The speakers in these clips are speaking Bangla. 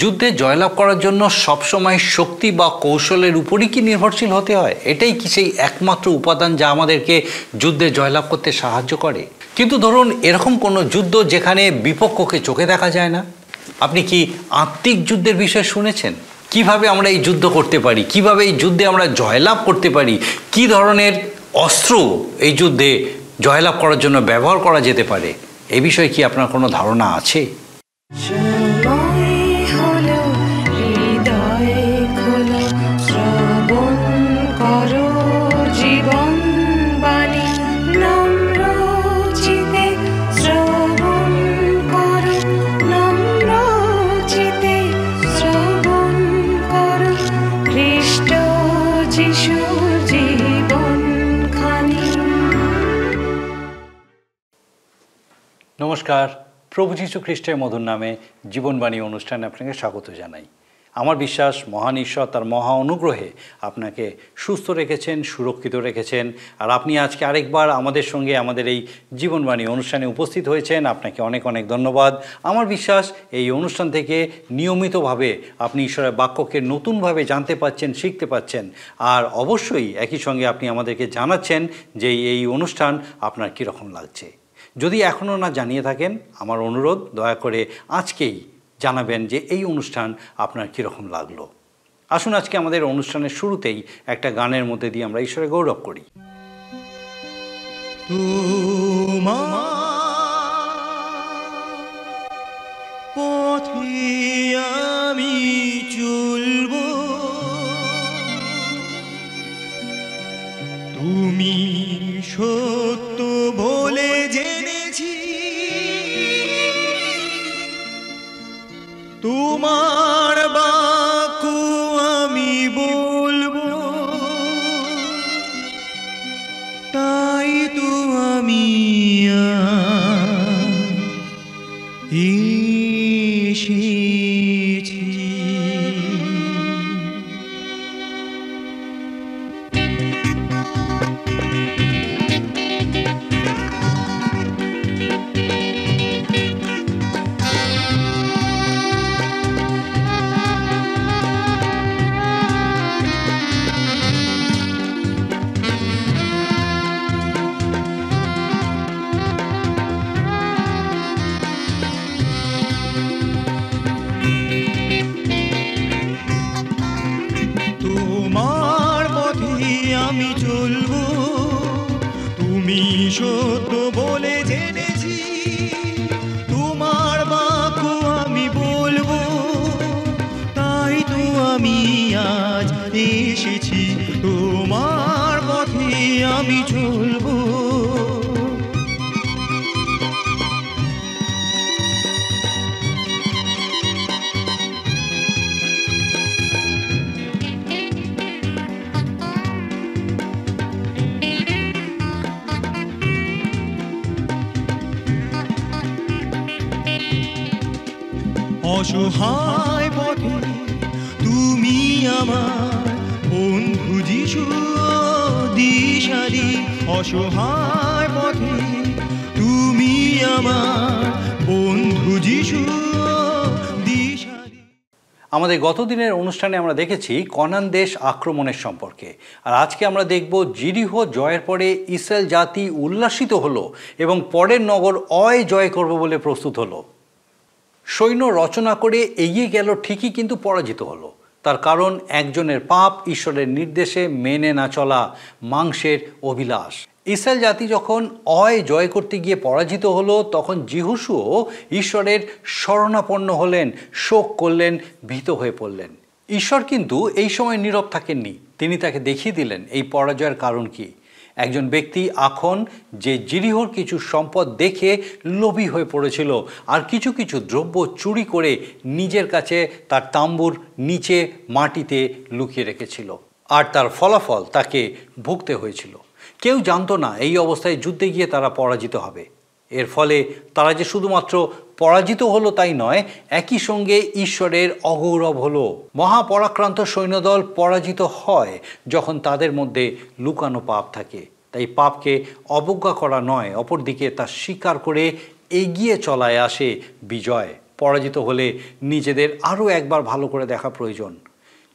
যুদ্ধে জয়লাভ করার জন্য সবসময় শক্তি বা কৌশলের উপরই কি নির্ভরশীল হতে হয় এটাই কি সেই একমাত্র উপাদান যা আমাদেরকে যুদ্ধে জয়লাভ করতে সাহায্য করে কিন্তু ধরুন এরকম কোনো যুদ্ধ যেখানে বিপক্ষকে চোখে দেখা যায় না আপনি কি আত্মিক যুদ্ধের বিষয়ে শুনেছেন কিভাবে আমরা এই যুদ্ধ করতে পারি কিভাবে এই যুদ্ধে আমরা জয়লাভ করতে পারি কি ধরনের অস্ত্র এই যুদ্ধে জয়লাভ করার জন্য ব্যবহার করা যেতে পারে এ বিষয়ে কি আপনার কোনো ধারণা আছে নমস্কার প্রভু যীশু খ্রিস্টের মধুর নামে জীবনবাণী অনুষ্ঠানে আপনাকে স্বাগত জানাই আমার বিশ্বাস মহান ঈশ্বর তার মহা অনুগ্রহে আপনাকে সুস্থ রেখেছেন সুরক্ষিত রেখেছেন আর আপনি আজকে আরেকবার আমাদের সঙ্গে আমাদের এই জীবনবাণী অনুষ্ঠানে উপস্থিত হয়েছেন আপনাকে অনেক অনেক ধন্যবাদ আমার বিশ্বাস এই অনুষ্ঠান থেকে নিয়মিতভাবে আপনি ঈশ্বরের বাক্যকে নতুনভাবে জানতে পাচ্ছেন শিখতে পাচ্ছেন আর অবশ্যই একই সঙ্গে আপনি আমাদেরকে জানাচ্ছেন যে এই অনুষ্ঠান আপনার কীরকম লাগছে যদি এখনও না জানিয়ে থাকেন আমার অনুরোধ দয়া করে আজকেই জানাবেন যে এই অনুষ্ঠান আপনার কীরকম লাগলো আসুন আজকে আমাদের অনুষ্ঠানের শুরুতেই একটা গানের মধ্যে দিয়ে আমরা ঈশ্বরে গৌরব করি আমি চলব তুমি সত্য should আমার বন্ধু যিশু দিশারি অসহায় পথে তুমি আমার বন্ধু যিশু আমাদের গত দিনের অনুষ্ঠানে আমরা দেখেছি কনান দেশ আক্রমণের সম্পর্কে আর আজকে আমরা দেখব জিরিহ জয়ের পরে ইসরায়েল জাতি উল্লাসিত হলো এবং পরের নগর অয় জয় করব বলে প্রস্তুত হলো সৈন্য রচনা করে এগিয়ে গেল ঠিকই কিন্তু পরাজিত হলো তার কারণ একজনের পাপ ঈশ্বরের নির্দেশে মেনে না চলা মাংসের অভিলাষ ইসরায়েল জাতি যখন অয় জয় করতে গিয়ে পরাজিত হলো তখন জিহুসুও ঈশ্বরের শরণাপন্ন হলেন শোক করলেন ভীত হয়ে পড়লেন ঈশ্বর কিন্তু এই সময় নীরব থাকেননি তিনি তাকে দেখিয়ে দিলেন এই পরাজয়ের কারণ কী একজন ব্যক্তি আখন যে জিরিহর কিছু সম্পদ দেখে লোভী হয়ে পড়েছিল আর কিছু কিছু দ্রব্য চুরি করে নিজের কাছে তার তাম্বুর নিচে মাটিতে লুকিয়ে রেখেছিল আর তার ফলাফল তাকে ভুগতে হয়েছিল কেউ জানতো না এই অবস্থায় যুদ্ধে গিয়ে তারা পরাজিত হবে এর ফলে তারা যে শুধুমাত্র পরাজিত হলো তাই নয় একই সঙ্গে ঈশ্বরের অগৌরব হলো মহাপরাক্রান্ত সৈন্যদল পরাজিত হয় যখন তাদের মধ্যে লুকানো পাপ থাকে তাই পাপকে অবজ্ঞা করা নয় অপরদিকে তা স্বীকার করে এগিয়ে চলায় আসে বিজয় পরাজিত হলে নিজেদের আরও একবার ভালো করে দেখা প্রয়োজন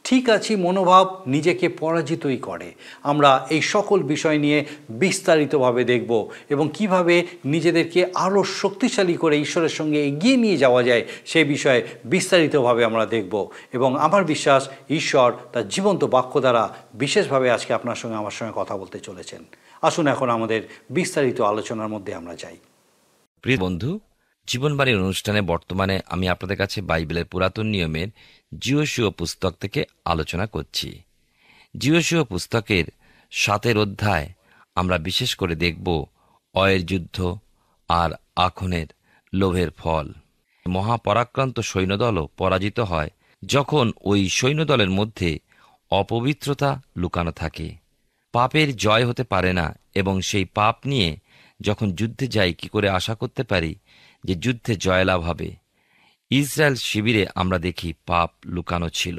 ঠিক আছি মনোভাব নিজেকে পরাজিতই করে আমরা এই সকল বিষয় নিয়ে বিস্তারিতভাবে দেখব এবং কিভাবে নিজেদেরকে আরও শক্তিশালী করে ঈশ্বরের সঙ্গে এগিয়ে নিয়ে যাওয়া যায় সে বিষয়ে বিস্তারিতভাবে আমরা দেখব এবং আমার বিশ্বাস ঈশ্বর তার জীবন্ত বাক্য দ্বারা বিশেষভাবে আজকে আপনার সঙ্গে আমার সঙ্গে কথা বলতে চলেছেন আসুন এখন আমাদের বিস্তারিত আলোচনার মধ্যে আমরা যাই প্রিয় বন্ধু জীবনবাণীর অনুষ্ঠানে বর্তমানে আমি আপনাদের কাছে বাইবেলের পুরাতন নিয়মের জিওসীয় পুস্তক থেকে আলোচনা করছি জিওসীয় পুস্তকের সাতের অধ্যায় আমরা বিশেষ করে দেখব অয়ের যুদ্ধ আর আখনের লোভের ফল মহাপরাক্রান্ত সৈন্যদলও পরাজিত হয় যখন ওই সৈন্যদলের মধ্যে অপবিত্রতা লুকানো থাকে পাপের জয় হতে পারে না এবং সেই পাপ নিয়ে যখন যুদ্ধে যাই কি করে আশা করতে পারি যে যুদ্ধে জয়লাভ হবে ইসরায়েল শিবিরে আমরা দেখি পাপ লুকানো ছিল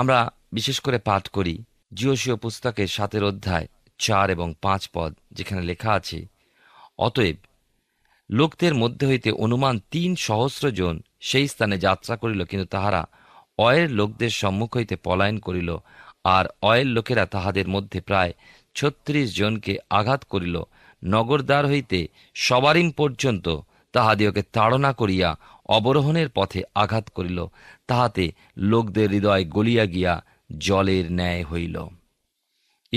আমরা বিশেষ করে পাঠ করি জিওসীয় পুস্তকের সাতের অধ্যায় চার এবং পাঁচ পদ যেখানে লেখা আছে অতএব লোকদের মধ্যে হইতে অনুমান তিন সহস্র জন সেই স্থানে যাত্রা করিল কিন্তু তাহারা অয়ের লোকদের সম্মুখ হইতে পলায়ন করিল আর অয়ের লোকেরা তাহাদের মধ্যে প্রায় ছত্রিশ জনকে আঘাত করিল নগরদ্বার হইতে সবারিম পর্যন্ত তাহাদিওকে তাড়না করিয়া অবরোহণের পথে আঘাত করিল তাহাতে লোকদের হৃদয় গলিয়া গিয়া জলের ন্যায় হইল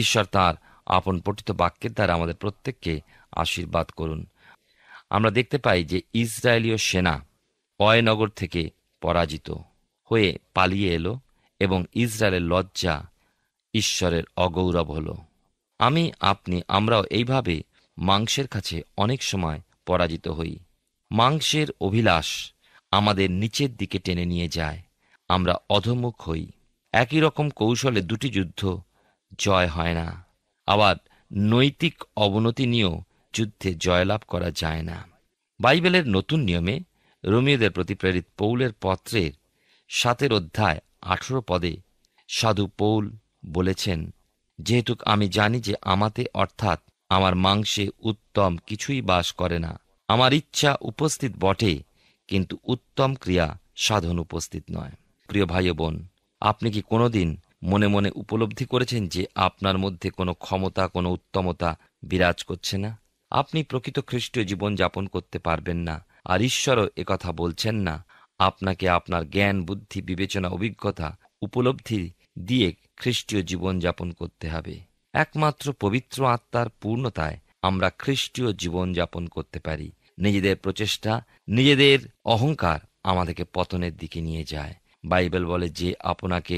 ঈশ্বর তার আপন পঠিত বাক্যের দ্বারা আমাদের প্রত্যেককে আশীর্বাদ করুন আমরা দেখতে পাই যে ইসরায়েলীয় সেনা অয়নগর থেকে পরাজিত হয়ে পালিয়ে এলো এবং ইসরায়েলের লজ্জা ঈশ্বরের অগৌরব হল আমি আপনি আমরাও এইভাবে মাংসের কাছে অনেক সময় পরাজিত হই মাংসের অভিলাষ আমাদের নিচের দিকে টেনে নিয়ে যায় আমরা অধমুখ হই একই রকম কৌশলে দুটি যুদ্ধ জয় হয় না আবার নৈতিক অবনতি নিয়েও যুদ্ধে জয়লাভ করা যায় না বাইবেলের নতুন নিয়মে রোমিওদের প্রতি প্রেরিত পৌলের পত্রের সাতের অধ্যায় আঠেরো পদে সাধু পৌল বলেছেন যেহেতু আমি জানি যে আমাতে অর্থাৎ আমার মাংসে উত্তম কিছুই বাস করে না আমার ইচ্ছা উপস্থিত বটে কিন্তু উত্তম ক্রিয়া সাধন উপস্থিত নয় প্রিয় ভাই বোন আপনি কি কোনোদিন মনে মনে উপলব্ধি করেছেন যে আপনার মধ্যে কোনো ক্ষমতা কোনো উত্তমতা বিরাজ করছে না আপনি প্রকৃত খ্রিস্টীয় জীবন যাপন করতে পারবেন না আর ঈশ্বরও একথা বলছেন না আপনাকে আপনার জ্ঞান বুদ্ধি বিবেচনা অভিজ্ঞতা উপলব্ধি দিয়ে খ্রিস্টীয় জীবন যাপন করতে হবে একমাত্র পবিত্র আত্মার পূর্ণতায় আমরা খ্রিস্টীয় জীবনযাপন করতে পারি নিজেদের প্রচেষ্টা নিজেদের অহংকার আমাদেরকে পতনের দিকে নিয়ে যায় বাইবেল বলে যে আপনাকে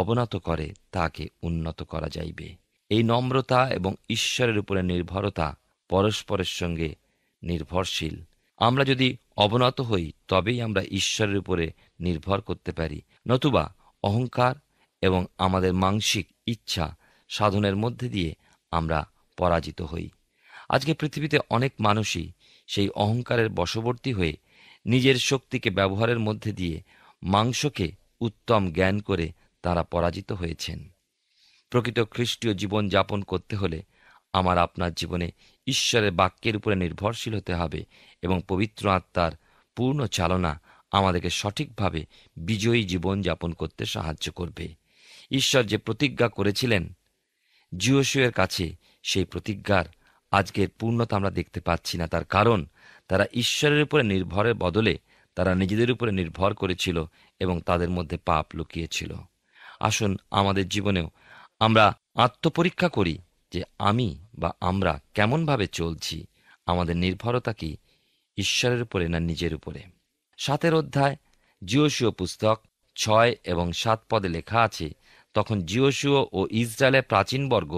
অবনত করে তাকে উন্নত করা যাইবে এই নম্রতা এবং ঈশ্বরের উপরে নির্ভরতা পরস্পরের সঙ্গে নির্ভরশীল আমরা যদি অবনত হই তবেই আমরা ঈশ্বরের উপরে নির্ভর করতে পারি নতুবা অহংকার এবং আমাদের মানসিক ইচ্ছা সাধনের মধ্যে দিয়ে আমরা পরাজিত হই আজকে পৃথিবীতে অনেক মানুষই সেই অহংকারের বশবর্তী হয়ে নিজের শক্তিকে ব্যবহারের মধ্যে দিয়ে মাংসকে উত্তম জ্ঞান করে তারা পরাজিত হয়েছেন প্রকৃত খ্রিস্টীয় জীবন যাপন করতে হলে আমার আপনার জীবনে ঈশ্বরের বাক্যের উপরে নির্ভরশীল হতে হবে এবং পবিত্র আত্মার পূর্ণ চালনা আমাদেরকে সঠিকভাবে বিজয়ী জীবন যাপন করতে সাহায্য করবে ঈশ্বর যে প্রতিজ্ঞা করেছিলেন জিওশুয়ের কাছে সেই প্রতিজ্ঞার আজকের পূর্ণতা আমরা দেখতে পাচ্ছি না তার কারণ তারা ঈশ্বরের উপরে নির্ভরের বদলে তারা নিজেদের উপরে নির্ভর করেছিল এবং তাদের মধ্যে পাপ লুকিয়েছিল আসুন আমাদের জীবনেও আমরা আত্মপরীক্ষা করি যে আমি বা আমরা কেমনভাবে চলছি আমাদের নির্ভরতা কি ঈশ্বরের উপরে না নিজের উপরে সাতের অধ্যায় জিওসীয় পুস্তক ছয় এবং সাত পদে লেখা আছে তখন জিওসীয় ও ইসরায়েলের প্রাচীনবর্গ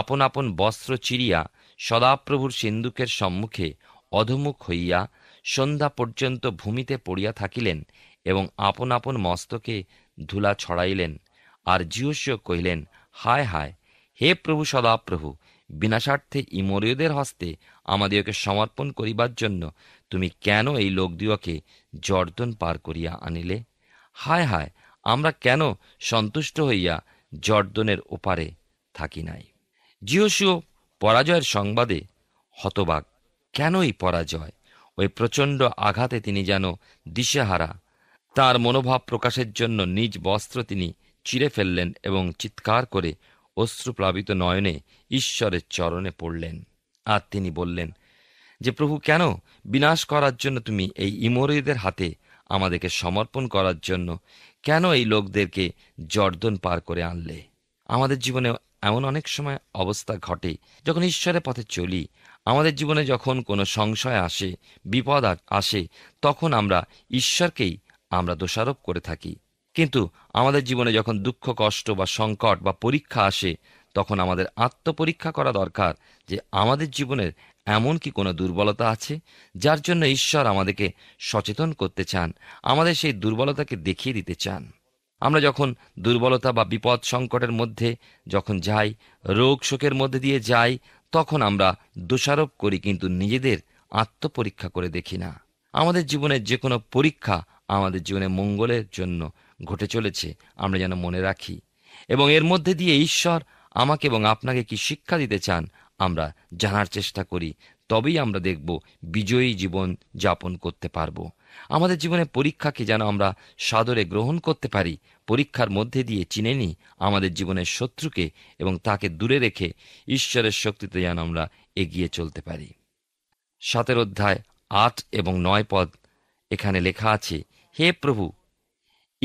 আপন আপন বস্ত্র চিরিয়া সদাপ্রভুর সিন্ধুকের সম্মুখে অধমুখ হইয়া সন্ধ্যা পর্যন্ত ভূমিতে পড়িয়া থাকিলেন এবং আপন আপন মস্তকে ধুলা ছড়াইলেন আর জিউস্য কহিলেন হায় হায় হে প্রভু সদাপ্রভু বিনাশার্থে ইমরীয়দের হস্তে আমাদিওকে সমর্পণ করিবার জন্য তুমি কেন এই লোকদিওকে জর্দন পার করিয়া আনিলে হায় হায় আমরা কেন সন্তুষ্ট হইয়া জর্দনের ওপারে থাকি নাই জিওসিও পরাজয়ের সংবাদে হতবাক কেনই পরাজয় ওই প্রচণ্ড আঘাতে তিনি যেন দিশেহারা তার মনোভাব প্রকাশের জন্য নিজ বস্ত্র তিনি চিরে ফেললেন এবং চিৎকার করে অশ্রুপ্লাবিত নয়নে ঈশ্বরের চরণে পড়লেন আর তিনি বললেন যে প্রভু কেন বিনাশ করার জন্য তুমি এই ইমরিদের হাতে আমাদেরকে সমর্পণ করার জন্য কেন এই লোকদেরকে জর্দন পার করে আনলে আমাদের জীবনে এমন অনেক সময় অবস্থা ঘটে যখন ঈশ্বরের পথে চলি আমাদের জীবনে যখন কোনো সংশয় আসে বিপদ আসে তখন আমরা ঈশ্বরকেই আমরা দোষারোপ করে থাকি কিন্তু আমাদের জীবনে যখন দুঃখ কষ্ট বা সংকট বা পরীক্ষা আসে তখন আমাদের আত্মপরীক্ষা করা দরকার যে আমাদের জীবনের এমন কি কোনো দুর্বলতা আছে যার জন্য ঈশ্বর আমাদেরকে সচেতন করতে চান আমাদের সেই দুর্বলতাকে দেখিয়ে দিতে চান আমরা যখন দুর্বলতা বা বিপদ সংকটের মধ্যে যখন যাই রোগ শোকের মধ্যে দিয়ে যাই তখন আমরা দোষারোপ করি কিন্তু নিজেদের আত্মপরীক্ষা করে দেখি না আমাদের জীবনের যে কোনো পরীক্ষা আমাদের জীবনে মঙ্গলের জন্য ঘটে চলেছে আমরা যেন মনে রাখি এবং এর মধ্যে দিয়ে ঈশ্বর আমাকে এবং আপনাকে কি শিক্ষা দিতে চান আমরা জানার চেষ্টা করি তবেই আমরা দেখব বিজয়ী জীবন যাপন করতে পারব আমাদের জীবনে পরীক্ষাকে যেন আমরা সাদরে গ্রহণ করতে পারি পরীক্ষার মধ্যে দিয়ে চিনে নিই আমাদের জীবনের শত্রুকে এবং তাকে দূরে রেখে ঈশ্বরের শক্তিতে যেন আমরা এগিয়ে চলতে পারি সাতের অধ্যায় আট এবং নয় পদ এখানে লেখা আছে হে প্রভু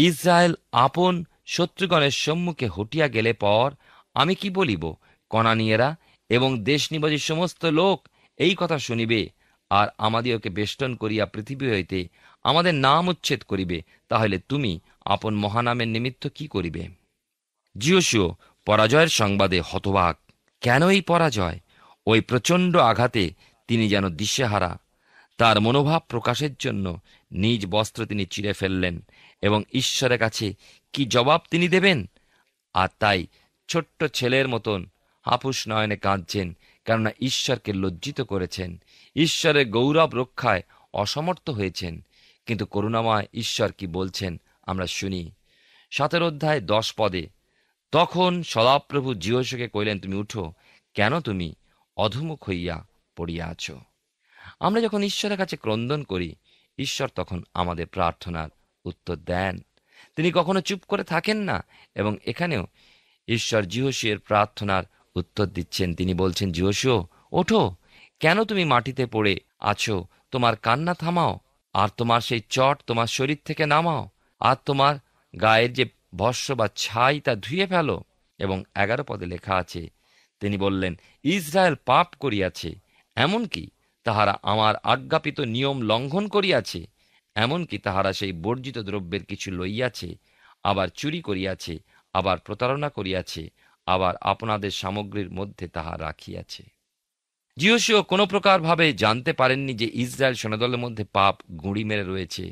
ইসরায়েল আপন শত্রুগণের সম্মুখে হটিয়া গেলে পর আমি কি বলিব কণানিয়েরা এবং দেশ নিবাসী সমস্ত লোক এই কথা শুনিবে আর আমাদিওকে বেষ্টন করিয়া পৃথিবী হইতে আমাদের নাম উচ্ছেদ করিবে তাহলে তুমি আপন মহানামের নিমিত্ত কি করিবে জিওসিও পরাজয়ের সংবাদে হতবাক কেন এই পরাজয় ওই প্রচণ্ড আঘাতে তিনি যেন দিশেহারা তার মনোভাব প্রকাশের জন্য নিজ বস্ত্র তিনি চিরে ফেললেন এবং ঈশ্বরের কাছে কি জবাব তিনি দেবেন আর তাই ছোট্ট ছেলের মতন হাফুস নয়নে কাঁদছেন কেননা ঈশ্বরকে লজ্জিত করেছেন ঈশ্বরের গৌরব রক্ষায় অসমর্থ হয়েছেন কিন্তু করুণাময় ঈশ্বর কি বলছেন আমরা শুনি সাতের অধ্যায় দশ পদে তখন সদাপ্রভু জিহসকে কইলেন তুমি উঠো কেন তুমি অধমুখ হইয়া পড়িয়া আছো আমরা যখন ঈশ্বরের কাছে ক্রন্দন করি ঈশ্বর তখন আমাদের প্রার্থনার উত্তর দেন তিনি কখনো চুপ করে থাকেন না এবং এখানেও ঈশ্বর জিহসিয়ের প্রার্থনার উত্তর দিচ্ছেন তিনি বলছেন জিওসিও ওঠো কেন তুমি মাটিতে পড়ে আছো তোমার কান্না থামাও আর তোমার সেই চট তোমার শরীর থেকে নামাও আর তোমার গায়ের যে ভস্য বা ছাই তা ধুয়ে ফেলো এবং এগারো পদে লেখা আছে তিনি বললেন ইসরায়েল পাপ করিয়াছে এমনকি তাহারা আমার আজ্ঞাপিত নিয়ম লঙ্ঘন করিয়াছে এমনকি তাহারা সেই বর্জিত দ্রব্যের কিছু লইয়াছে আবার চুরি করিয়াছে আবার প্রতারণা করিয়াছে আবার আপনাদের সামগ্রীর মধ্যে তাহা রাখিয়াছে জিওসিও কোনো প্রকারভাবে জানতে পারেননি যে ইসরায়েল সেনাদলের মধ্যে পাপ গুঁড়ি মেরে রয়েছে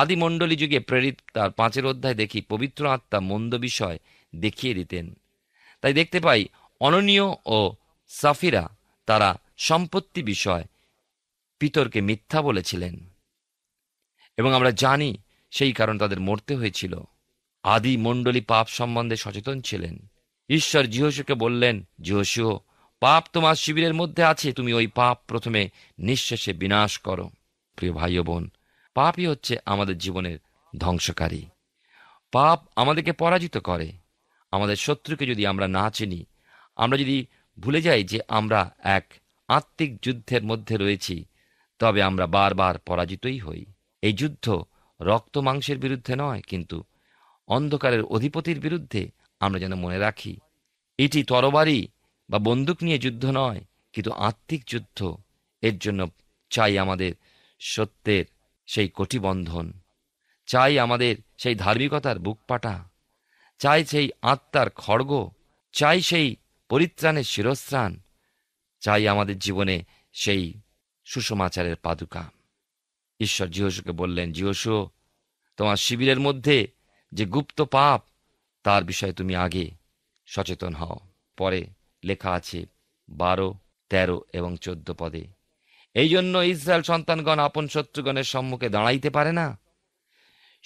আদিমণ্ডলী যুগে প্রেরিত তার পাঁচের অধ্যায় দেখি পবিত্র আত্মা মন্দ বিষয় দেখিয়ে দিতেন তাই দেখতে পাই অননীয় ও সাফিরা তারা সম্পত্তি বিষয় পিতরকে মিথ্যা বলেছিলেন এবং আমরা জানি সেই কারণ তাদের মরতে হয়েছিল আদি মণ্ডলী পাপ সম্বন্ধে সচেতন ছিলেন ঈশ্বর জিহসুকে বললেন জিহসু পাপ তোমার শিবিরের মধ্যে আছে তুমি ওই পাপ প্রথমে নিঃশেষে বিনাশ করো প্রিয় ভাই বোন পাপই হচ্ছে আমাদের জীবনের ধ্বংসকারী পাপ আমাদেরকে পরাজিত করে আমাদের শত্রুকে যদি আমরা না চিনি আমরা যদি ভুলে যাই যে আমরা এক আত্মিক যুদ্ধের মধ্যে রয়েছি তবে আমরা বারবার পরাজিতই হই এই যুদ্ধ রক্ত মাংসের বিরুদ্ধে নয় কিন্তু অন্ধকারের অধিপতির বিরুদ্ধে আমরা যেন মনে রাখি এটি তরবারি বা বন্দুক নিয়ে যুদ্ধ নয় কিন্তু আত্মিক যুদ্ধ এর জন্য চাই আমাদের সত্যের সেই কটিবন্ধন চাই আমাদের সেই ধার্মিকতার বুকপাটা চাই সেই আত্মার খড়গ চাই সেই পরিত্রাণের শিরস্ত্রাণ চাই আমাদের জীবনে সেই সুষমাচারের পাদুকা ঈশ্বর জিহসুকে বললেন জিহসু তোমার শিবিরের মধ্যে যে গুপ্ত পাপ তার বিষয়ে তুমি আগে সচেতন হও পরে লেখা আছে বারো তেরো এবং চোদ্দ পদে এই জন্য ইসরায়েল সন্তানগণ আপন শত্রুগণের সম্মুখে দাঁড়াইতে পারে না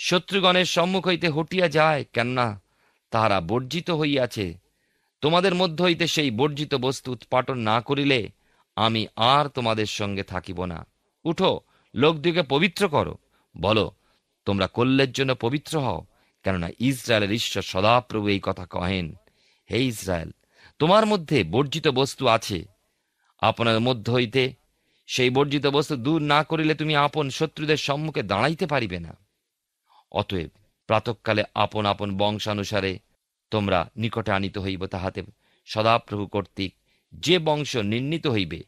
শত্রুগণের সম্মুখ হইতে হটিয়া যায় কেননা তাহারা বর্জিত হইয়াছে তোমাদের মধ্য হইতে সেই বর্জিত বস্তু উৎপাটন না করিলে আমি আর তোমাদের সঙ্গে থাকিব না উঠো লোকদিকে পবিত্র করো বলো তোমরা কল্যের জন্য পবিত্র হও কেননা ইসরায়েলের ঈশ্বর সদাপ্রভু এই কথা কহেন হে ইসরায়েল তোমার মধ্যে বর্জিত বস্তু আছে আপনার মধ্য হইতে সেই বর্জিত বস্তু দূর না করিলে তুমি আপন শত্রুদের সম্মুখে দাঁড়াইতে পারিবে না অতএব প্রাতকালে আপন আপন বংশানুসারে তোমরা নিকটে আনিত হইব তাহাতে সদাপ্রভু কর্তৃক যে বংশ নির্ণীত হইবে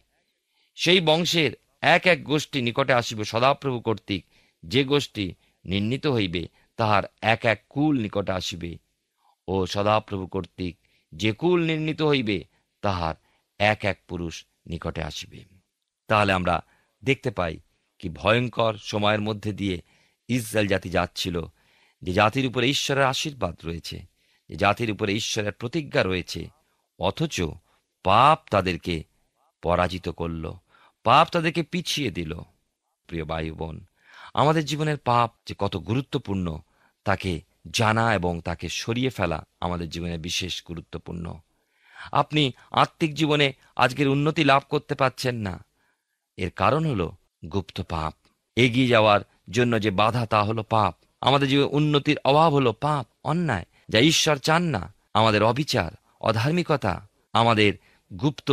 সেই বংশের এক এক গোষ্ঠী নিকটে আসিব সদাপ্রভু কর্তৃক যে গোষ্ঠী নির্ণীত হইবে তাহার এক এক কুল নিকটে আসিবে ও সদাপ্রভু কর্তৃক যে কুল নির্ণীত হইবে তাহার এক এক পুরুষ নিকটে আসিবে তাহলে আমরা দেখতে পাই কি ভয়ঙ্কর সময়ের মধ্যে দিয়ে ইসরায়েল জাতি যাচ্ছিল যে জাতির উপরে ঈশ্বরের আশীর্বাদ রয়েছে যে জাতির উপরে ঈশ্বরের প্রতিজ্ঞা রয়েছে অথচ পাপ তাদেরকে পরাজিত করল পাপ তাদেরকে পিছিয়ে দিল প্রিয় বায়ু বোন আমাদের জীবনের পাপ যে কত গুরুত্বপূর্ণ তাকে জানা এবং তাকে সরিয়ে ফেলা আমাদের জীবনে বিশেষ গুরুত্বপূর্ণ আপনি আত্মিক জীবনে আজকের উন্নতি লাভ করতে পারছেন না এর কারণ হল গুপ্ত পাপ এগিয়ে যাওয়ার জন্য যে বাধা তা হলো পাপ আমাদের জীবনে উন্নতির অভাব হলো পাপ অন্যায় যা ঈশ্বর চান না আমাদের অবিচার অধার্মিকতা আমাদের গুপ্ত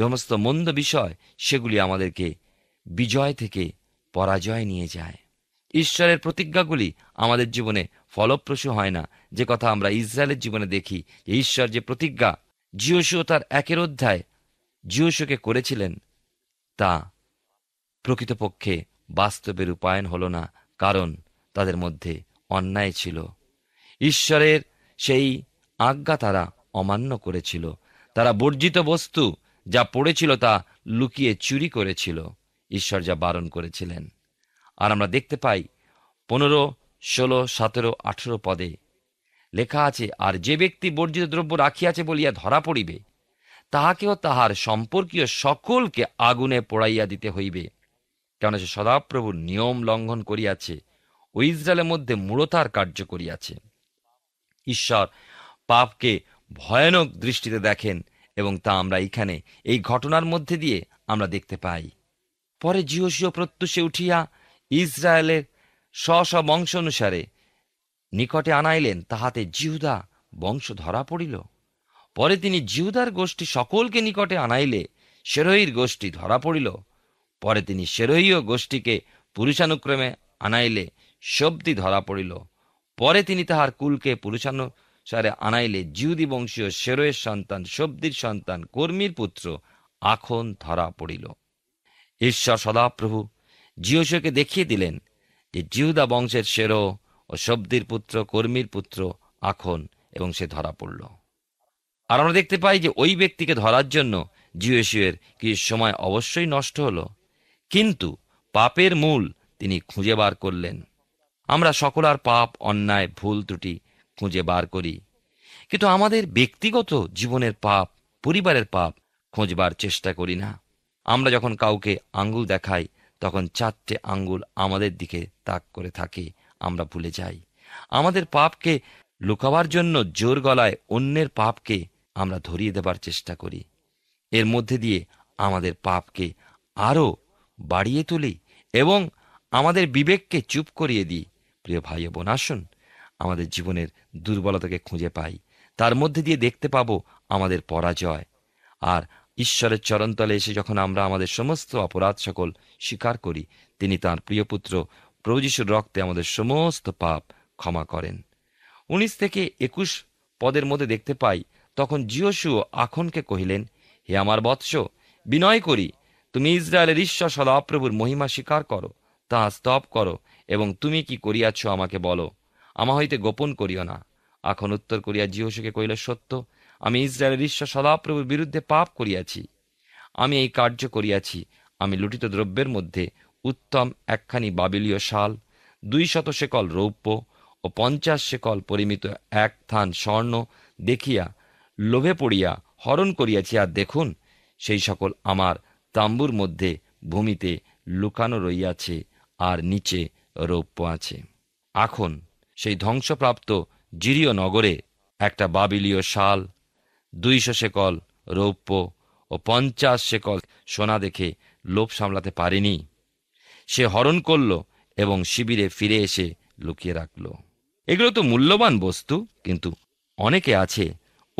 সমস্ত মন্দ বিষয় সেগুলি আমাদেরকে বিজয় থেকে পরাজয় নিয়ে যায় ঈশ্বরের প্রতিজ্ঞাগুলি আমাদের জীবনে ফলপ্রসূ হয় না যে কথা আমরা ইসরায়েলের জীবনে দেখি যে ঈশ্বর যে প্রতিজ্ঞা জিওসু তার একের অধ্যায় জিওসুকে করেছিলেন তা প্রকৃতপক্ষে বাস্তবে রূপায়ণ হল না কারণ তাদের মধ্যে অন্যায় ছিল ঈশ্বরের সেই আজ্ঞা তারা অমান্য করেছিল তারা বর্জিত বস্তু যা পড়েছিল তা লুকিয়ে চুরি করেছিল ঈশ্বর যা বারণ করেছিলেন আর আমরা দেখতে পাই পনেরো ষোলো সতেরো আঠেরো পদে লেখা আছে আর যে ব্যক্তি বর্জিত দ্রব্য রাখিয়াছে বলিয়া ধরা পড়িবে তাহাকেও তাহার সম্পর্কীয় সকলকে আগুনে পোড়াইয়া দিতে হইবে কেননা সে সদাপ্রভুর নিয়ম লঙ্ঘন করিয়াছে ও ইসরায়েলের মধ্যে মূলতার কার্য করিয়াছে ঈশ্বর পাপকে ভয়ানক দৃষ্টিতে দেখেন এবং তা আমরা এখানে এই ঘটনার মধ্যে দিয়ে আমরা দেখতে পাই পরে জিহসীয় প্রত্যুষে উঠিয়া ইসরায়েলের স্ব বংশ অনুসারে নিকটে আনাইলেন তাহাতে জিহুদা বংশ ধরা পড়িল পরে তিনি জিহুদার গোষ্ঠী সকলকে নিকটে আনাইলে সেরোহীর গোষ্ঠী ধরা পড়িল পরে তিনি সেরোহীয় গোষ্ঠীকে পুরুষানুক্রমে আনাইলে শব্দি ধরা পড়িল পরে তিনি তাহার কুলকে পুরুষানুসারে আনাইলে জিহুদি বংশীয় সেরোয়ের সন্তান শব্দির সন্তান কর্মীর পুত্র আখন ধরা পড়িল ঈশ্বর সদাপ্রভু জিহসকে দেখিয়ে দিলেন যে জিহুদা বংশের সেরো ও শব্দির পুত্র কর্মীর পুত্র আখন এবং সে ধরা পড়ল আর আমরা দেখতে পাই যে ওই ব্যক্তিকে ধরার জন্য জিওসুয়ের কিছু সময় অবশ্যই নষ্ট হল কিন্তু পাপের মূল তিনি খুঁজে বার করলেন আমরা সকলার পাপ অন্যায় ভুল ত্রুটি খুঁজে বার করি কিন্তু আমাদের ব্যক্তিগত জীবনের পাপ পরিবারের পাপ খোঁজবার চেষ্টা করি না আমরা যখন কাউকে আঙ্গুল দেখাই তখন চারটে আঙ্গুল আমাদের দিকে তাক করে থাকে আমরা ভুলে যাই আমাদের পাপকে লুকাবার জন্য জোর গলায় অন্যের পাপকে আমরা ধরিয়ে দেবার চেষ্টা করি এর মধ্যে দিয়ে আমাদের পাপকে আরও বাড়িয়ে তুলি এবং আমাদের বিবেককে চুপ করিয়ে দিই প্রিয় ভাই বোন আসুন আমাদের জীবনের দুর্বলতাকে খুঁজে পাই তার মধ্যে দিয়ে দেখতে পাব আমাদের পরাজয় আর ঈশ্বরের চরণতলে এসে যখন আমরা আমাদের সমস্ত অপরাধ সকল স্বীকার করি তিনি তাঁর প্রিয় পুত্র প্রভুযশুর রক্তে আমাদের সমস্ত পাপ ক্ষমা করেন উনিশ থেকে একুশ পদের মধ্যে দেখতে পাই তখন জিওশু আখনকে কহিলেন হে আমার বৎস বিনয় করি তুমি ইসরায়েলের ঈশ্বর সদাপ্রভুর মহিমা স্বীকার করো তাহা স্তব করো এবং তুমি কি করিয়াছ আমাকে বলো আমা হইতে গোপন করিও না আখন উত্তর করিয়া জিহসুকে কহিল সত্য আমি ইসরায়েলের ঈশ্বর সদাপ্রভুর বিরুদ্ধে পাপ করিয়াছি আমি এই কার্য করিয়াছি আমি লুটিত দ্রব্যের মধ্যে উত্তম একখানি বাবিলীয় শাল দুই শত শেকল রৌপ্য ও পঞ্চাশ শেকল পরিমিত এক থান স্বর্ণ দেখিয়া লোভে পড়িয়া হরণ করিয়াছি আর দেখুন সেই সকল আমার তাম্বুর মধ্যে ভূমিতে লুকানো রইয়াছে আর নিচে রৌপ্য আছে এখন সেই ধ্বংসপ্রাপ্ত জিরিয় নগরে একটা বাবিলীয় শাল দুইশো শেকল রৌপ্য ও পঞ্চাশ শেকল সোনা দেখে লোভ সামলাতে পারেনি সে হরণ করল এবং শিবিরে ফিরে এসে লুকিয়ে রাখল এগুলো তো মূল্যবান বস্তু কিন্তু অনেকে আছে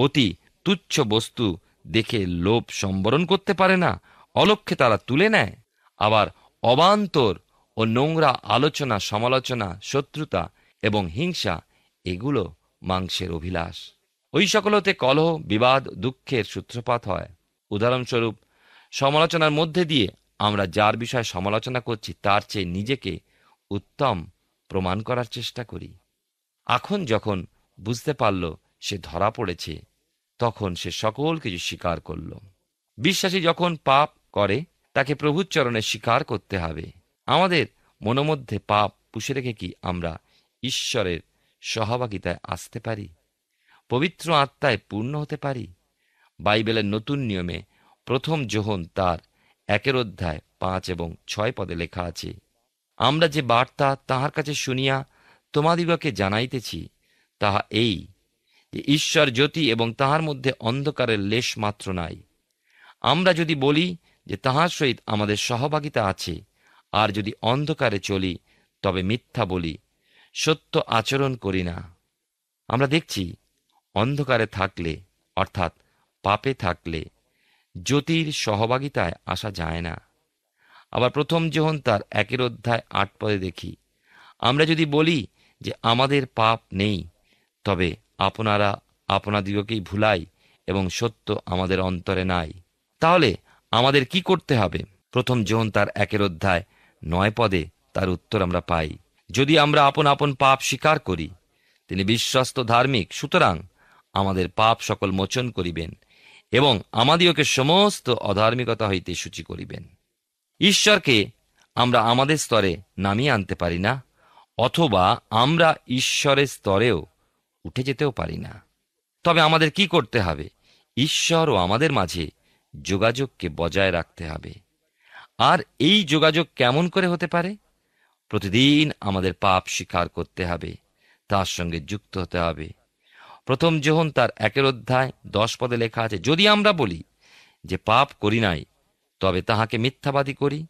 অতি তুচ্ছ বস্তু দেখে লোভ সম্বরণ করতে পারে না অলক্ষে তারা তুলে নেয় আবার অবান্তর ও নোংরা আলোচনা সমালোচনা শত্রুতা এবং হিংসা এগুলো মাংসের অভিলাষ ওই সকলতে কলহ বিবাদ দুঃখের সূত্রপাত হয় উদাহরণস্বরূপ সমালোচনার মধ্যে দিয়ে আমরা যার বিষয়ে সমালোচনা করছি তার চেয়ে নিজেকে উত্তম প্রমাণ করার চেষ্টা করি এখন যখন বুঝতে পারল সে ধরা পড়েছে তখন সে সকল কিছু স্বীকার করল বিশ্বাসী যখন পাপ করে তাকে প্রভুর চরণে স্বীকার করতে হবে আমাদের মনোমধ্যে পাপ পুষে রেখে কি আমরা ঈশ্বরের সহভাগিতায় আসতে পারি পবিত্র আত্মায় পূর্ণ হতে পারি বাইবেলের নতুন নিয়মে প্রথম যোহন তার একের অধ্যায় পাঁচ এবং ছয় পদে লেখা আছে আমরা যে বার্তা তাহার কাছে শুনিয়া তোমাদিগকে জানাইতেছি তাহা এই যে ঈশ্বর জ্যোতি এবং তাহার মধ্যে অন্ধকারের লেশ মাত্র নাই আমরা যদি বলি যে তাহার সহিত আমাদের সহভাগিতা আছে আর যদি অন্ধকারে চলি তবে মিথ্যা বলি সত্য আচরণ করি না আমরা দেখছি অন্ধকারে থাকলে অর্থাৎ পাপে থাকলে জ্যোতির সহভাগিতায় আসা যায় না আবার প্রথম যখন তার একের অধ্যায় আট পদে দেখি আমরা যদি বলি যে আমাদের পাপ নেই তবে আপনারা আপনাদিগকেই ভুলাই এবং সত্য আমাদের অন্তরে নাই তাহলে আমাদের কি করতে হবে প্রথম যখন তার একের অধ্যায় নয় পদে তার উত্তর আমরা পাই যদি আমরা আপন আপন পাপ স্বীকার করি তিনি বিশ্বস্ত ধার্মিক সুতরাং আমাদের পাপ সকল মোচন করিবেন এবং আমাদিওকে সমস্ত অধার্মিকতা হইতে সূচি করিবেন ঈশ্বরকে আমরা আমাদের স্তরে নামিয়ে আনতে পারি না অথবা আমরা ঈশ্বরের স্তরেও উঠে যেতেও পারি না তবে আমাদের কি করতে হবে ঈশ্বর ও আমাদের মাঝে যোগাযোগকে বজায় রাখতে হবে আর এই যোগাযোগ কেমন করে হতে পারে প্রতিদিন আমাদের পাপ স্বীকার করতে হবে তার সঙ্গে যুক্ত হতে হবে প্রথম যোহন তার একের অধ্যায় দশ পদে লেখা আছে যদি আমরা বলি যে পাপ করি নাই তবে তাহাকে মিথ্যাবাদী করি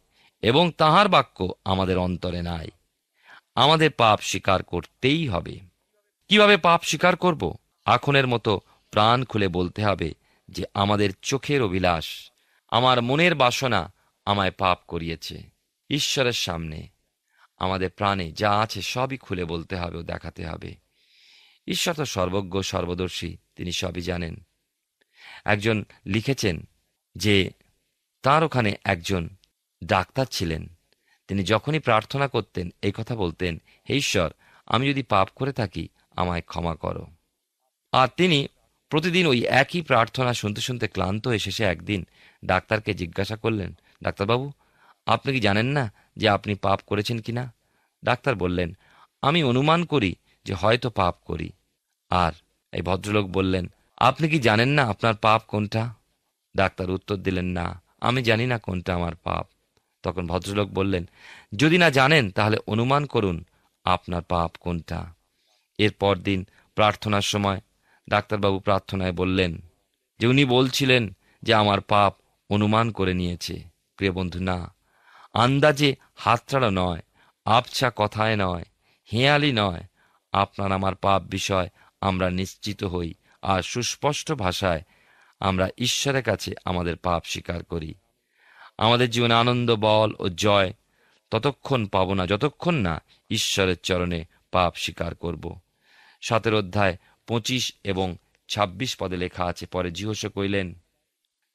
এবং তাহার বাক্য আমাদের অন্তরে নাই আমাদের পাপ স্বীকার করতেই হবে কিভাবে পাপ স্বীকার করব আখনের মতো প্রাণ খুলে বলতে হবে যে আমাদের চোখের অভিলাষ আমার মনের বাসনা আমায় পাপ করিয়েছে ঈশ্বরের সামনে আমাদের প্রাণে যা আছে সবই খুলে বলতে হবে ও দেখাতে হবে ঈশ্বর তো সর্বজ্ঞ সর্বদর্শী তিনি সবই জানেন একজন লিখেছেন যে তার ওখানে একজন ডাক্তার ছিলেন তিনি যখনই প্রার্থনা করতেন এই কথা বলতেন হে ঈশ্বর আমি যদি পাপ করে থাকি আমায় ক্ষমা করো আর তিনি প্রতিদিন ওই একই প্রার্থনা শুনতে শুনতে ক্লান্ত হয়ে শেষে একদিন ডাক্তারকে জিজ্ঞাসা করলেন ডাক্তারবাবু আপনি কি জানেন না যে আপনি পাপ করেছেন কি না ডাক্তার বললেন আমি অনুমান করি যে হয়তো পাপ করি আর এই ভদ্রলোক বললেন আপনি কি জানেন না আপনার পাপ কোনটা ডাক্তার উত্তর দিলেন না আমি জানি না কোনটা আমার পাপ তখন ভদ্রলোক বললেন যদি না জানেন তাহলে অনুমান করুন আপনার পাপ কোনটা এর পরদিন প্রার্থনার সময় ডাক্তারবাবু প্রার্থনায় বললেন যে উনি বলছিলেন যে আমার পাপ অনুমান করে নিয়েছে প্রিয় বন্ধু না আন্দাজে হাতছাড়া নয় আবছা কথায় নয় হেঁয়ালি নয় আপনার আমার পাপ বিষয় আমরা নিশ্চিত হই আর সুস্পষ্ট ভাষায় আমরা ঈশ্বরের কাছে আমাদের পাপ স্বীকার করি আমাদের জীবনে আনন্দ বল ও জয় ততক্ষণ পাব না যতক্ষণ না ঈশ্বরের চরণে পাপ স্বীকার করব সাতের অধ্যায় পঁচিশ এবং ২৬ পদে লেখা আছে পরে জিহস কইলেন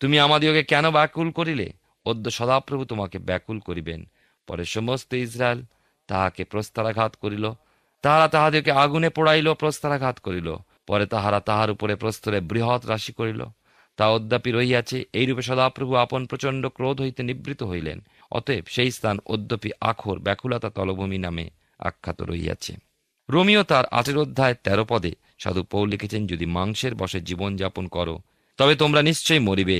তুমি আমাদিওকে কেন ব্যাকুল করিলে অদ্য সদাপ্রভু তোমাকে ব্যাকুল করিবেন পরে সমস্ত ইসরায়েল তাহাকে প্রস্তারাঘাত করিল তাহারা তাহাদেরকে আগুনে পোড়াইল প্রস্তারাঘাত করিল পরে তাহারা তাহার উপরে প্রস্তরে বৃহৎ রাশি করিল তা অদ্যাপি রহিয়াছে এইরূপে সদাপ্রভু আপন প্রচণ্ড ক্রোধ হইতে নিবৃত হইলেন অতএব সেই স্থান অদ্যপি আখর ব্যাকুলতা তলভূমি নামে আখ্যাত রহিয়াছে রোমিও তার আটের অধ্যায় তেরো পদে সাধু পৌ লিখেছেন যদি মাংসের বসে জীবন যাপন করো তবে তোমরা নিশ্চয়ই মরিবে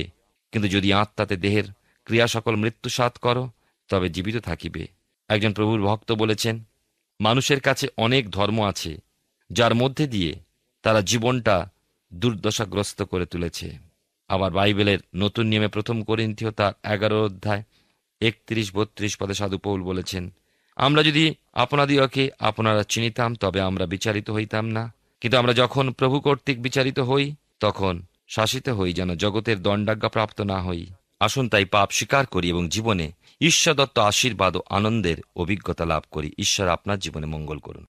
কিন্তু যদি আত্মাতে দেহের ক্রিয়া সকল মৃত্যু সাত করো তবে জীবিত থাকিবে একজন প্রভুর ভক্ত বলেছেন মানুষের কাছে অনেক ধর্ম আছে যার মধ্যে দিয়ে তারা জীবনটা দুর্দশাগ্রস্ত করে তুলেছে আবার বাইবেলের নতুন নিয়মে প্রথম করিন্থিয় তার এগারো অধ্যায় একত্রিশ বত্রিশ পদে সাধুপৌল বলেছেন আমরা যদি আপনাদিওকে আপনারা চিনিতাম তবে আমরা বিচারিত হইতাম না কিন্তু আমরা যখন প্রভু কর্তৃক বিচারিত হই তখন শাসিত হই যেন জগতের দণ্ডাজ্ঞা প্রাপ্ত না হই আসুন তাই পাপ স্বীকার করি এবং জীবনে ঈশ্বরদত্ত আশীর্বাদ ও আনন্দের অভিজ্ঞতা লাভ করি ঈশ্বর আপনার জীবনে মঙ্গল করুন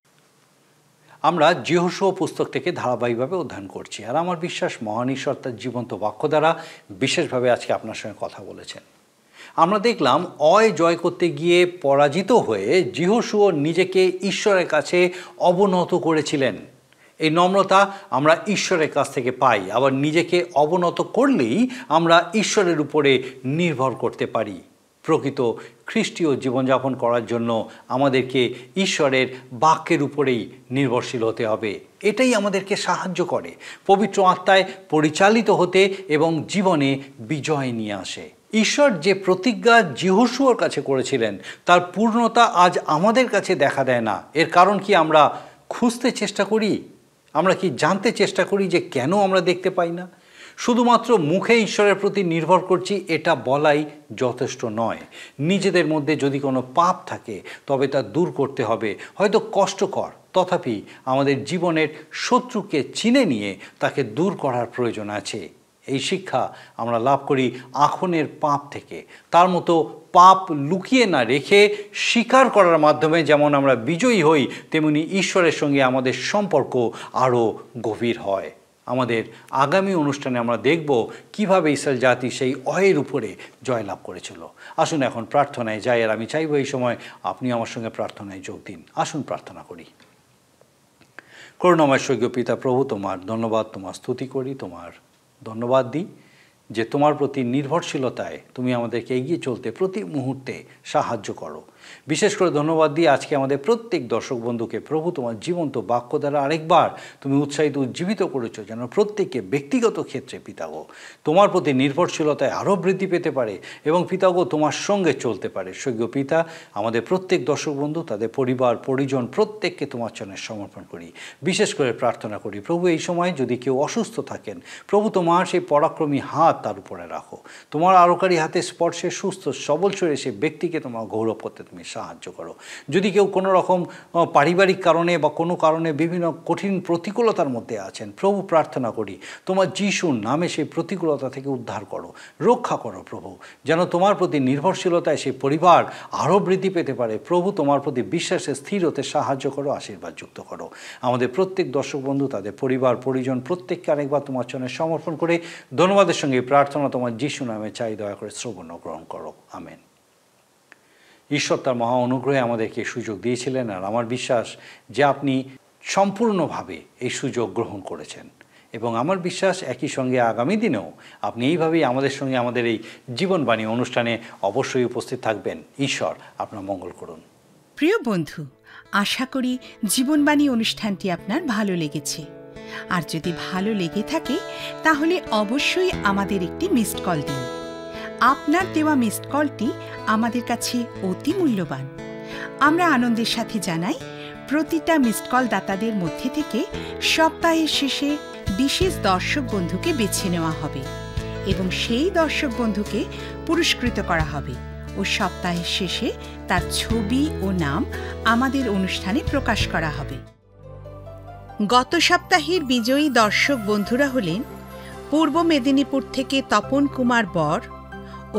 আমরা জিহস পুস্তক থেকে ধারাবাহিকভাবে অধ্যয়ন করছি আর আমার বিশ্বাস মহান ঈশ্বর তার জীবন্ত বাক্য দ্বারা বিশেষভাবে আজকে আপনার সঙ্গে কথা বলেছেন আমরা দেখলাম অয় জয় করতে গিয়ে পরাজিত হয়ে জিহসুও নিজেকে ঈশ্বরের কাছে অবনত করেছিলেন এই নম্রতা আমরা ঈশ্বরের কাছ থেকে পাই আবার নিজেকে অবনত করলেই আমরা ঈশ্বরের উপরে নির্ভর করতে পারি প্রকৃত খ্রিস্টীয় জীবনযাপন করার জন্য আমাদেরকে ঈশ্বরের বাক্যের উপরেই নির্ভরশীল হতে হবে এটাই আমাদেরকে সাহায্য করে পবিত্র আত্মায় পরিচালিত হতে এবং জীবনে বিজয় নিয়ে আসে ঈশ্বর যে প্রতিজ্ঞা জিহসুয়ার কাছে করেছিলেন তার পূর্ণতা আজ আমাদের কাছে দেখা দেয় না এর কারণ কি আমরা খুঁজতে চেষ্টা করি আমরা কি জানতে চেষ্টা করি যে কেন আমরা দেখতে পাই না শুধুমাত্র মুখে ঈশ্বরের প্রতি নির্ভর করছি এটা বলাই যথেষ্ট নয় নিজেদের মধ্যে যদি কোনো পাপ থাকে তবে তা দূর করতে হবে হয়তো কষ্টকর তথাপি আমাদের জীবনের শত্রুকে চিনে নিয়ে তাকে দূর করার প্রয়োজন আছে এই শিক্ষা আমরা লাভ করি আখনের পাপ থেকে তার মতো পাপ লুকিয়ে না রেখে স্বীকার করার মাধ্যমে যেমন আমরা বিজয়ী হই তেমনি ঈশ্বরের সঙ্গে আমাদের সম্পর্ক আরও গভীর হয় আমাদের আগামী অনুষ্ঠানে আমরা দেখব কিভাবে ইসরায়েল জাতি সেই অয়ের উপরে জয়লাভ করেছিল আসুন এখন প্রার্থনায় যাই আর আমি চাইব এই সময় আপনি আমার সঙ্গে প্রার্থনায় যোগ দিন আসুন প্রার্থনা করি করুণাময় স্বর্গীয় পিতা প্রভু তোমার ধন্যবাদ তোমার স্তুতি করি তোমার ধন্যবাদ দিই যে তোমার প্রতি নির্ভরশীলতায় তুমি আমাদেরকে এগিয়ে চলতে প্রতি মুহূর্তে সাহায্য করো বিশেষ করে ধন্যবাদ দিয়ে আজকে আমাদের প্রত্যেক দর্শক বন্ধুকে প্রভু তোমার জীবন্ত বাক্য দ্বারা আরেকবার তুমি উৎসাহিত উজ্জীবিত করেছো যেন প্রত্যেককে ব্যক্তিগত ক্ষেত্রে পিতাগ তোমার প্রতি নির্ভরশীলতায় আরও বৃদ্ধি পেতে পারে এবং পিতাগ তোমার সঙ্গে চলতে পারে সৈক্য পিতা আমাদের প্রত্যেক দর্শক বন্ধু তাদের পরিবার পরিজন প্রত্যেককে তোমার চরণে সমর্পণ করি বিশেষ করে প্রার্থনা করি প্রভু এই সময় যদি কেউ অসুস্থ থাকেন প্রভু তোমার সেই পরাক্রমী হাত তার উপরে রাখো তোমার আরোকারী হাতে স্পর্শে সুস্থ সবল শরীরে সে ব্যক্তিকে তোমার গৌরব করতে তুমি সাহায্য করো যদি কেউ কোনো রকম পারিবারিক কারণে বা কোনো কারণে বিভিন্ন কঠিন প্রতিকূলতার মধ্যে আছেন প্রভু প্রার্থনা করি তোমার যিশুর নামে সেই প্রতিকূলতা থেকে উদ্ধার করো রক্ষা করো প্রভু যেন তোমার প্রতি নির্ভরশীলতায় সেই পরিবার আরও বৃদ্ধি পেতে পারে প্রভু তোমার প্রতি বিশ্বাসে স্থির হতে সাহায্য করো আশীর্বাদ যুক্ত করো আমাদের প্রত্যেক দর্শক বন্ধু তাদের পরিবার পরিজন প্রত্যেককে আরেকবার তোমার চরণে সমর্পণ করে ধন্যবাদের সঙ্গে প্রার্থনা তোমার যিশু নামে চাই দয়া করে শ্রবণ গ্রহণ করো আমেন ঈশ্বর তার মহা অনুগ্রহে আমাদেরকে সুযোগ দিয়েছিলেন আর আমার বিশ্বাস যে আপনি সম্পূর্ণভাবে এই সুযোগ গ্রহণ করেছেন এবং আমার বিশ্বাস একই সঙ্গে আগামী দিনেও আপনি এইভাবেই আমাদের সঙ্গে আমাদের এই জীবনবাণী অনুষ্ঠানে অবশ্যই উপস্থিত থাকবেন ঈশ্বর আপনার মঙ্গল করুন প্রিয় বন্ধু আশা করি জীবনবাণী অনুষ্ঠানটি আপনার ভালো লেগেছে আর যদি ভালো লেগে থাকে তাহলে অবশ্যই আমাদের একটি মিসড কল দিন আপনার দেওয়া মিসড কলটি আমাদের কাছে অতি মূল্যবান আমরা আনন্দের সাথে জানাই প্রতিটা মিসড কল দাতাদের মধ্যে থেকে সপ্তাহের শেষে বিশেষ দর্শক বন্ধুকে বেছে নেওয়া হবে এবং সেই দর্শক বন্ধুকে পুরস্কৃত করা হবে ও সপ্তাহের শেষে তার ছবি ও নাম আমাদের অনুষ্ঠানে প্রকাশ করা হবে গত সপ্তাহের বিজয়ী দর্শক বন্ধুরা হলেন পূর্ব মেদিনীপুর থেকে তপন কুমার বর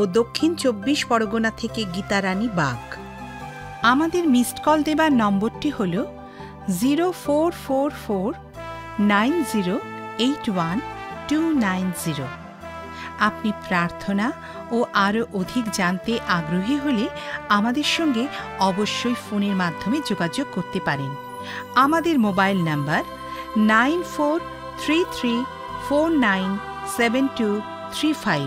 ও দক্ষিণ চব্বিশ পরগনা থেকে গীতারানী বাগ আমাদের মিসড কল দেবার নম্বরটি হল zero four four four nine zero eight one two nine zero আপনি প্রার্থনা ও আরও অধিক জানতে আগ্রহী হলে আমাদের সঙ্গে অবশ্যই ফোনের মাধ্যমে যোগাযোগ করতে পারেন আমাদের mobile number nine four three three four nine seven two three five